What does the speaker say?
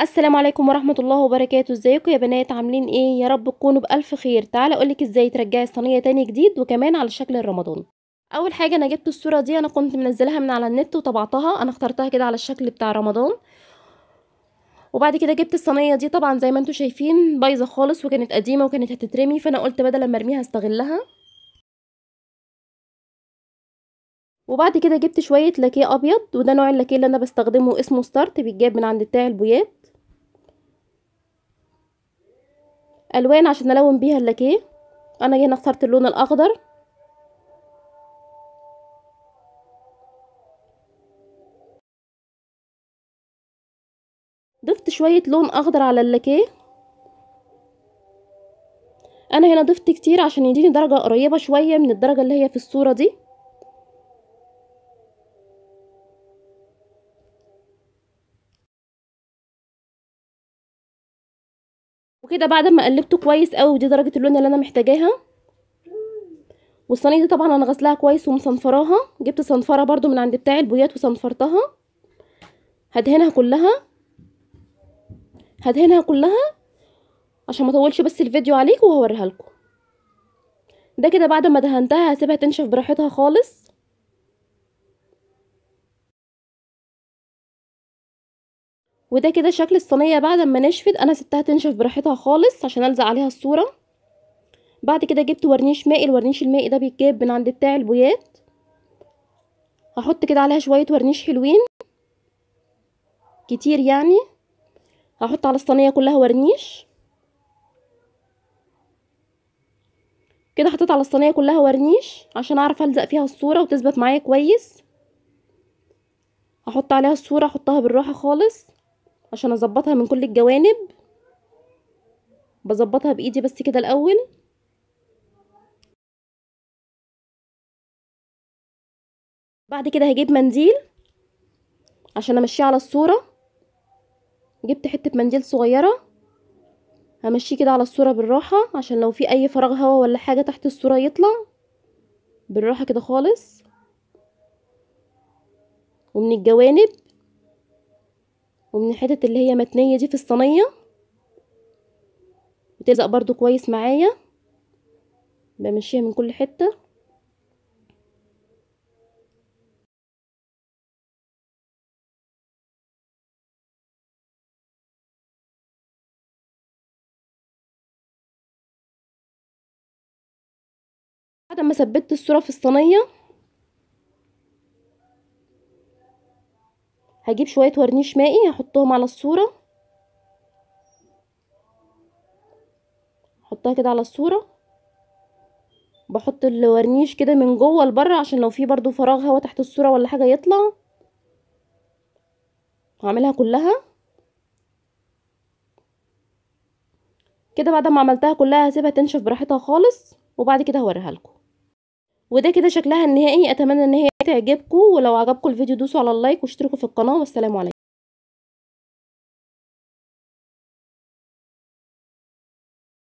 السلام عليكم ورحمه الله وبركاته ازيكم يا بنات عاملين ايه يا رب تكونوا بالف خير تعالى اقولك ازاي ترجعي الصينيه تاني جديد وكمان على الشكل الرمضاني اول حاجه انا جبت الصوره دي انا كنت منزلها من على النت وطبعتها انا اخترتها كده على الشكل بتاع رمضان وبعد كده جبت الصينيه دي طبعا زي ما انتم شايفين بايظه خالص وكانت قديمه وكانت هتترمي فانا قلت بدل ما ارميها استغلها وبعد كده جبت شويه لاكيه ابيض وده نوع اللاكيه اللي انا بستخدمه اسمه ستارت بيتجاب من عند بتاع البويات الوان عشان الون بيها اللاكيه انا هنا اخترت اللون الاخضر ضفت شويه لون اخضر على اللاكيه انا هنا ضفت كتير عشان يديني درجه قريبه شويه من الدرجه اللي هي في الصوره دي وكده بعد ما قلبته كويس قوي ودي درجه اللون اللي انا محتاجاها والصينيه دي طبعا انا غسلاها كويس ومصنفراها جبت صنفره برضو من عند بتاع البويات وصنفرتها هدهنها كلها هدهنها كلها عشان ما اطولش بس الفيديو عليكم وهوريها لكم ده كده بعد ما دهنتها هسيبها تنشف براحتها خالص وده كده شكل الصينية بعد ما نشفت أنا سبتها تنشف براحتها خالص عشان ألزق عليها الصورة بعد كده جبت ورنيش مائي الورنيش المائي ده بيتجاب من عند بتاع البويات هحط كده عليها شوية ورنيش حلوين كتير يعني هحط على الصينية كلها ورنيش كده حطيت على الصينية كلها ورنيش عشان اعرف الزق فيها الصورة وتثبت معايا كويس هحط عليها الصورة احطها بالراحة خالص عشان اظبطها من كل الجوانب بظبطها بايدي بس كده الاول بعد كده هجيب منديل عشان امشيه على الصوره جبت حته منديل صغيره همشيه كده على الصوره بالراحه عشان لو في اي فراغ هوا ولا حاجه تحت الصوره يطلع بالراحه كده خالص ومن الجوانب ومن الحتت اللي هي متنية دي في الصينية بتلزق برضو كويس معايا بمشيها من كل حتة بعد ما ثبت الصورة في الصينية هجيب شوية ورنيش مائي هحطهم على الصورة احطها كده على الصورة بحط الورنيش كده من جوه لبره عشان لو في برضو فراغ هوا تحت الصورة ولا حاجة يطلع هعملها كلها كده بعد ما عملتها كلها هسيبها تنشف براحتها خالص وبعد كده هوريها لكم وده كده شكلها النهائي اتمنى ان هي تعجبكم ولو عجبكم الفيديو دوسوا على اللايك واشتركوا في القناه والسلام عليكم